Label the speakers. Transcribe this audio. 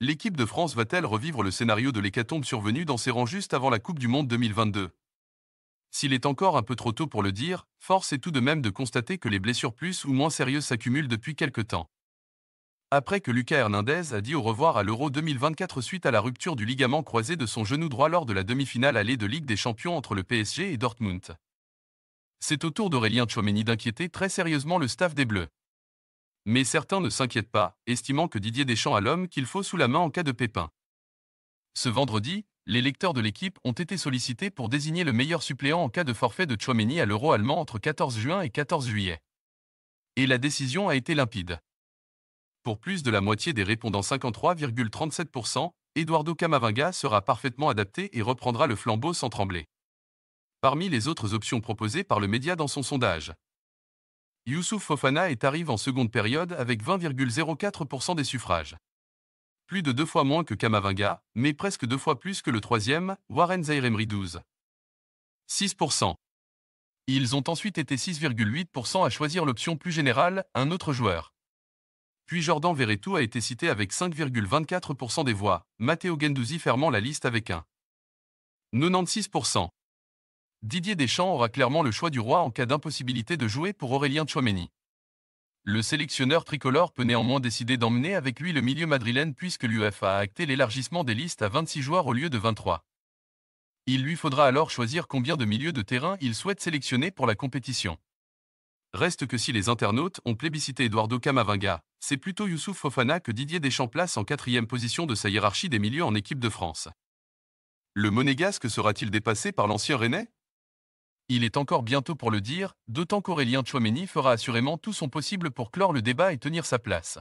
Speaker 1: L'équipe de France va-t-elle revivre le scénario de l'hécatombe survenue dans ses rangs juste avant la Coupe du Monde 2022 S'il est encore un peu trop tôt pour le dire, force est tout de même de constater que les blessures plus ou moins sérieuses s'accumulent depuis quelque temps. Après que Lucas Hernandez a dit au revoir à l'Euro 2024 suite à la rupture du ligament croisé de son genou droit lors de la demi-finale allée de Ligue des Champions entre le PSG et Dortmund. C'est au tour d'Aurélien Tchouameni d'inquiéter très sérieusement le staff des Bleus. Mais certains ne s'inquiètent pas, estimant que Didier Deschamps a l'homme qu'il faut sous la main en cas de pépin. Ce vendredi, les lecteurs de l'équipe ont été sollicités pour désigner le meilleur suppléant en cas de forfait de Chouameni à l'euro allemand entre 14 juin et 14 juillet. Et la décision a été limpide. Pour plus de la moitié des répondants 53,37%, Eduardo Camavinga sera parfaitement adapté et reprendra le flambeau sans trembler. Parmi les autres options proposées par le média dans son sondage, Youssouf Fofana est arrivé en seconde période avec 20,04% des suffrages. Plus de deux fois moins que Kamavinga, mais presque deux fois plus que le troisième, Warren Zairemri 12. 6%. Ils ont ensuite été 6,8% à choisir l'option plus générale, un autre joueur. Puis Jordan Verretou a été cité avec 5,24% des voix, Matteo Gendouzi fermant la liste avec un 96%. Didier Deschamps aura clairement le choix du roi en cas d'impossibilité de jouer pour Aurélien Tchouameni. Le sélectionneur tricolore peut néanmoins décider d'emmener avec lui le milieu madrilène puisque l'UEFA a acté l'élargissement des listes à 26 joueurs au lieu de 23. Il lui faudra alors choisir combien de milieux de terrain il souhaite sélectionner pour la compétition. Reste que si les internautes ont plébiscité Eduardo Camavinga, c'est plutôt Youssouf Fofana que Didier Deschamps place en quatrième position de sa hiérarchie des milieux en équipe de France. Le monégasque sera-t-il dépassé par l'ancien Rennais il est encore bientôt pour le dire, d'autant qu'Aurélien Chouameni fera assurément tout son possible pour clore le débat et tenir sa place.